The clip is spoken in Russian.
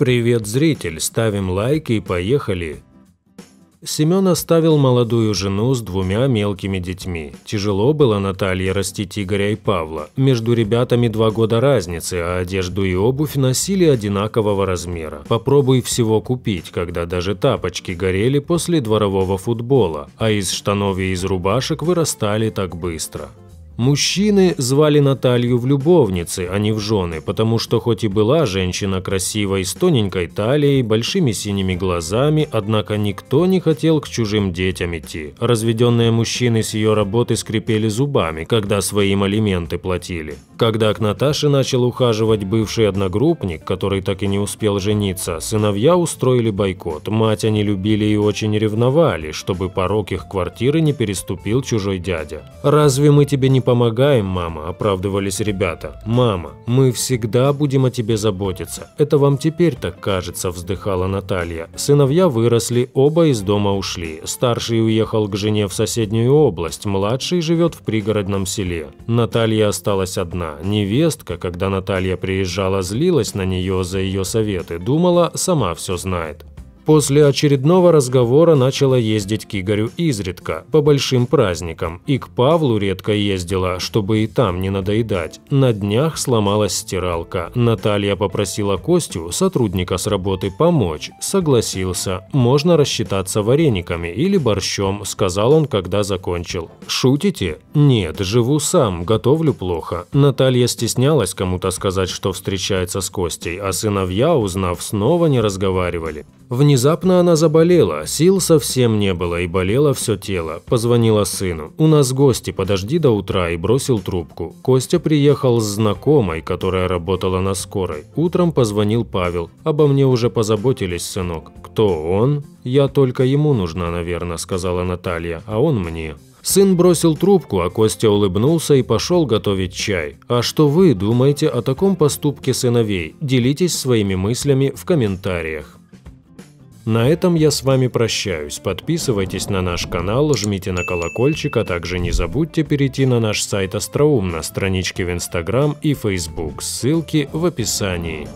Привет, зритель, ставим лайки и поехали. Семен оставил молодую жену с двумя мелкими детьми. Тяжело было Наталье растить Игоря и Павла. Между ребятами два года разницы, а одежду и обувь носили одинакового размера. Попробуй всего купить, когда даже тапочки горели после дворового футбола, а из штанов и из рубашек вырастали так быстро. Мужчины звали Наталью в любовницы, а не в жены, потому что хоть и была женщина красивой, с тоненькой талией, большими синими глазами, однако никто не хотел к чужим детям идти. Разведенные мужчины с ее работы скрипели зубами, когда своим алименты платили. Когда к Наташе начал ухаживать бывший одногруппник, который так и не успел жениться, сыновья устроили бойкот. Мать они любили и очень ревновали, чтобы порог их квартиры не переступил чужой дядя. «Разве мы тебе не помогаем, мама», – оправдывались ребята. «Мама, мы всегда будем о тебе заботиться. Это вам теперь так кажется», – вздыхала Наталья. Сыновья выросли, оба из дома ушли. Старший уехал к жене в соседнюю область, младший живет в пригородном селе. Наталья осталась одна. Невестка, когда Наталья приезжала, злилась на нее за ее советы, думала, сама все знает. После очередного разговора начала ездить к Игорю изредка, по большим праздникам, и к Павлу редко ездила, чтобы и там не надоедать. На днях сломалась стиралка. Наталья попросила Костю, сотрудника с работы, помочь. Согласился. Можно рассчитаться варениками или борщом, сказал он, когда закончил. Шутите? Нет, живу сам, готовлю плохо. Наталья стеснялась кому-то сказать, что встречается с Костей, а сыновья, узнав, снова не разговаривали. В Внезапно она заболела, сил совсем не было и болело все тело. Позвонила сыну. «У нас гости, подожди до утра» и бросил трубку. Костя приехал с знакомой, которая работала на скорой. Утром позвонил Павел. «Обо мне уже позаботились, сынок». «Кто он?» «Я только ему нужна, наверное», – сказала Наталья, – «а он мне». Сын бросил трубку, а Костя улыбнулся и пошел готовить чай. А что вы думаете о таком поступке сыновей? Делитесь своими мыслями в комментариях. На этом я с вами прощаюсь. Подписывайтесь на наш канал, жмите на колокольчик, а также не забудьте перейти на наш сайт Остроум на страничке в Инстаграм и Фейсбук. Ссылки в описании.